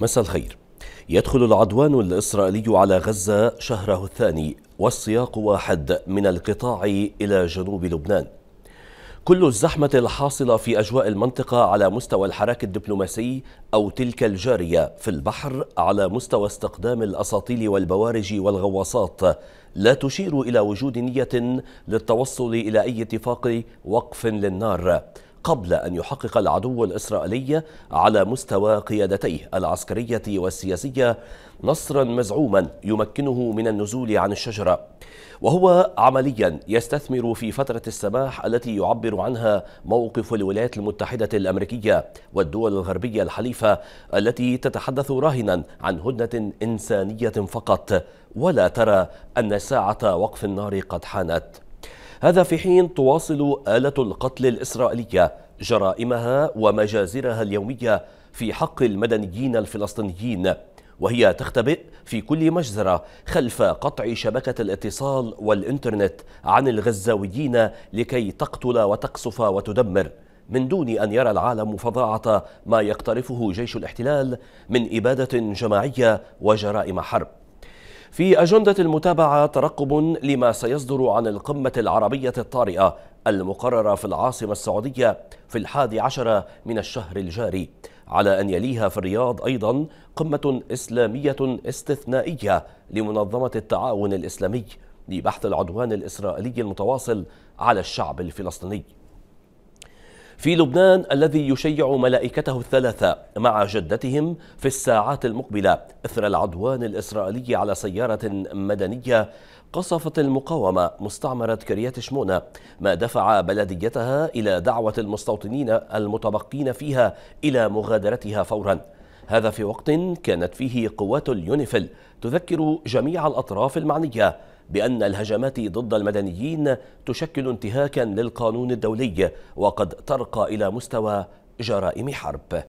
مساء الخير يدخل العدوان الإسرائيلي على غزة شهره الثاني والسياق واحد من القطاع إلى جنوب لبنان كل الزحمة الحاصلة في أجواء المنطقة على مستوى الحراك الدبلوماسي أو تلك الجارية في البحر على مستوى استخدام الأساطيل والبوارج والغواصات لا تشير إلى وجود نية للتوصل إلى أي اتفاق وقف للنار قبل أن يحقق العدو الإسرائيلي على مستوى قيادتيه العسكرية والسياسية نصرا مزعوما يمكنه من النزول عن الشجرة وهو عمليا يستثمر في فترة السماح التي يعبر عنها موقف الولايات المتحدة الأمريكية والدول الغربية الحليفة التي تتحدث راهنا عن هدنة إنسانية فقط ولا ترى أن ساعة وقف النار قد حانت هذا في حين تواصل آلة القتل الإسرائيلية جرائمها ومجازرها اليومية في حق المدنيين الفلسطينيين وهي تختبئ في كل مجزرة خلف قطع شبكة الاتصال والإنترنت عن الغزاويين لكي تقتل وتقصف وتدمر من دون أن يرى العالم فظاعة ما يقترفه جيش الاحتلال من إبادة جماعية وجرائم حرب في أجندة المتابعة ترقب لما سيصدر عن القمة العربية الطارئة المقررة في العاصمة السعودية في الحادي عشر من الشهر الجاري على أن يليها في الرياض أيضا قمة إسلامية استثنائية لمنظمة التعاون الإسلامي لبحث العدوان الإسرائيلي المتواصل على الشعب الفلسطيني في لبنان الذي يشيع ملائكته الثلاثة مع جدتهم في الساعات المقبلة إثر العدوان الإسرائيلي على سيارة مدنية قصفت المقاومة مستعمرة كريات شمونة ما دفع بلديتها إلى دعوة المستوطنين المتبقين فيها إلى مغادرتها فوراً هذا في وقت كانت فيه قوات اليونيفل تذكر جميع الأطراف المعنية بأن الهجمات ضد المدنيين تشكل انتهاكا للقانون الدولي وقد ترقى إلى مستوى جرائم حرب